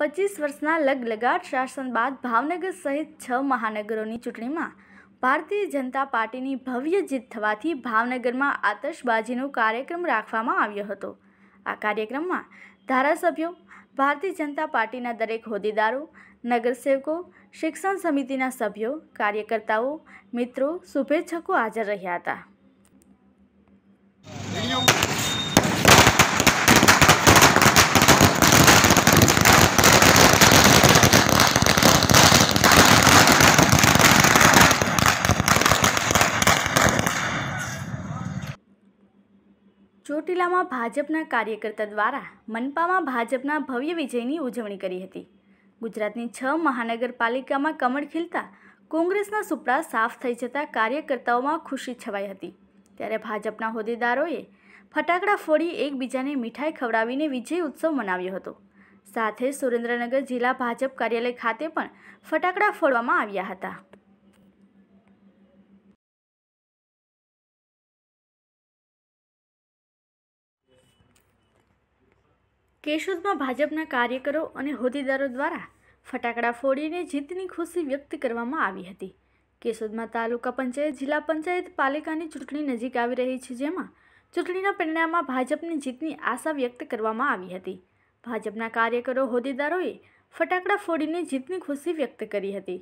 પચીસ વર્ષના લગલગાટ શાસન બાદ ભાવનગર સહિત છ મહાનગરોની ચૂંટણીમાં ભારતીય જનતા પાર્ટીની ભવ્ય જીત થવાથી ભાવનગરમાં આતશબાજીનો કાર્યક્રમ રાખવામાં આવ્યો હતો આ કાર્યક્રમમાં ધારાસભ્યો ભારતીય જનતા પાર્ટીના દરેક હોદ્દેદારો નગરસેવકો શિક્ષણ સમિતિના સભ્યો કાર્યકર્તાઓ મિત્રો શુભેચ્છકો હાજર રહ્યા હતા ચોટીલામાં ભાજપના કાર્યકર્તા દ્વારા મનપામાં ભાજપના ભવ્ય વિજયની ઉજવણી કરી હતી ગુજરાતની છ મહાનગરપાલિકામાં કમળ ખીલતા કોંગ્રેસના સુપડા સાફ થઈ જતાં કાર્યકર્તાઓમાં ખુશી છવાઈ હતી ત્યારે ભાજપના હોદ્દેદારોએ ફટાકડા ફોડી એકબીજાને મીઠાઈ ખવડાવીને વિજય ઉત્સવ મનાવ્યો હતો સાથે સુરેન્દ્રનગર જિલ્લા ભાજપ કાર્યાલય ખાતે પણ ફટાકડા ફોડવામાં આવ્યા હતા કેશોદમાં ભાજપના કાર્યકરો અને હોદ્દેદારો દ્વારા ફટાકડા ફોડીને જીતની ખુશી વ્યક્ત કરવામાં આવી હતી કેશોદમાં તાલુકા પંચાયત જિલ્લા પંચાયત પાલિકાની ચૂંટણી નજીક આવી રહી છે જેમાં ચૂંટણીના પરિણામમાં ભાજપની જીતની આશા વ્યક્ત કરવામાં આવી હતી ભાજપના કાર્યકરો હોદ્દેદારોએ ફટાકડા ફોડીને જીતની ખુશી વ્યક્ત કરી હતી